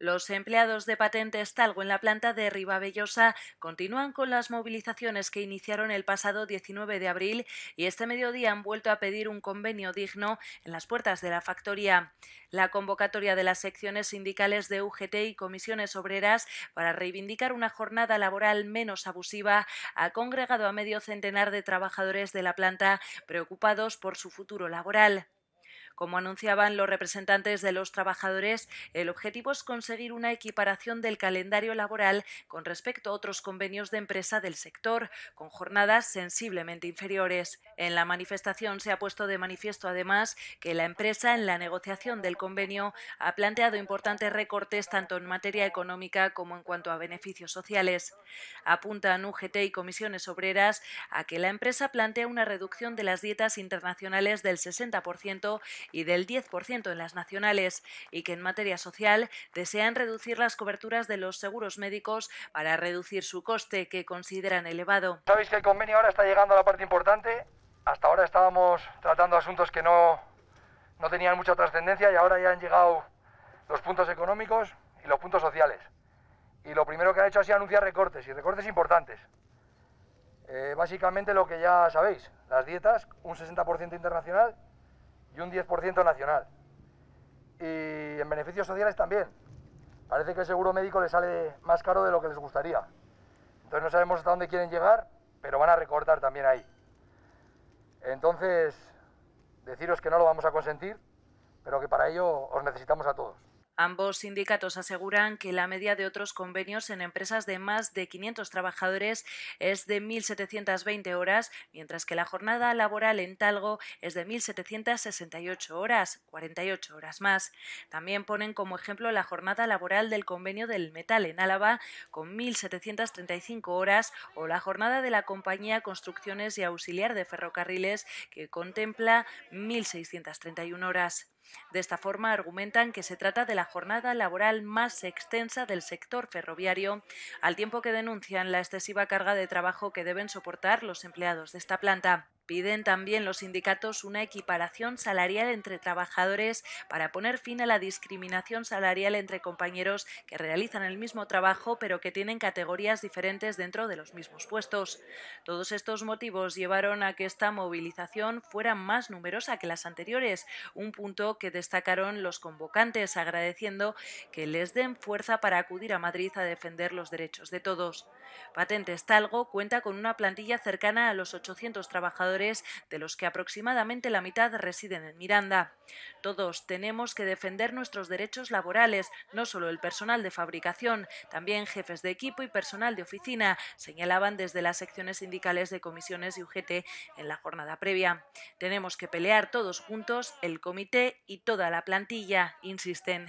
Los empleados de patentes Talgo en la planta de Ribabellosa continúan con las movilizaciones que iniciaron el pasado 19 de abril y este mediodía han vuelto a pedir un convenio digno en las puertas de la factoría. La convocatoria de las secciones sindicales de UGT y comisiones obreras para reivindicar una jornada laboral menos abusiva ha congregado a medio centenar de trabajadores de la planta preocupados por su futuro laboral. Como anunciaban los representantes de los trabajadores, el objetivo es conseguir una equiparación del calendario laboral con respecto a otros convenios de empresa del sector, con jornadas sensiblemente inferiores. En la manifestación se ha puesto de manifiesto además que la empresa en la negociación del convenio ha planteado importantes recortes tanto en materia económica como en cuanto a beneficios sociales. Apuntan UGT y comisiones obreras a que la empresa plantea una reducción de las dietas internacionales del 60% y del 10% en las nacionales y que en materia social desean reducir las coberturas de los seguros médicos para reducir su coste que consideran elevado. Sabéis que el convenio ahora está llegando a la parte importante. Hasta ahora estábamos tratando asuntos que no, no tenían mucha trascendencia y ahora ya han llegado los puntos económicos y los puntos sociales. Y lo primero que ha hecho ha sido anunciar recortes y recortes importantes. Eh, básicamente lo que ya sabéis, las dietas, un 60% internacional y un 10% nacional. Y en beneficios sociales también. Parece que el seguro médico les sale más caro de lo que les gustaría. Entonces no sabemos hasta dónde quieren llegar, pero van a recortar también ahí. Entonces, deciros que no lo vamos a consentir, pero que para ello os necesitamos a todos. Ambos sindicatos aseguran que la media de otros convenios en empresas de más de 500 trabajadores es de 1.720 horas, mientras que la jornada laboral en Talgo es de 1.768 horas, 48 horas más. También ponen como ejemplo la jornada laboral del convenio del metal en Álava, con 1.735 horas, o la jornada de la compañía Construcciones y Auxiliar de Ferrocarriles, que contempla 1.631 horas. De esta forma argumentan que se trata de la jornada laboral más extensa del sector ferroviario, al tiempo que denuncian la excesiva carga de trabajo que deben soportar los empleados de esta planta. Piden también los sindicatos una equiparación salarial entre trabajadores para poner fin a la discriminación salarial entre compañeros que realizan el mismo trabajo pero que tienen categorías diferentes dentro de los mismos puestos. Todos estos motivos llevaron a que esta movilización fuera más numerosa que las anteriores, un punto que destacaron los convocantes agradeciendo que les den fuerza para acudir a Madrid a defender los derechos de todos. Patentes Talgo cuenta con una plantilla cercana a los 800 trabajadores de los que aproximadamente la mitad residen en Miranda. Todos tenemos que defender nuestros derechos laborales, no solo el personal de fabricación, también jefes de equipo y personal de oficina, señalaban desde las secciones sindicales de comisiones y UGT en la jornada previa. Tenemos que pelear todos juntos, el comité y toda la plantilla, insisten.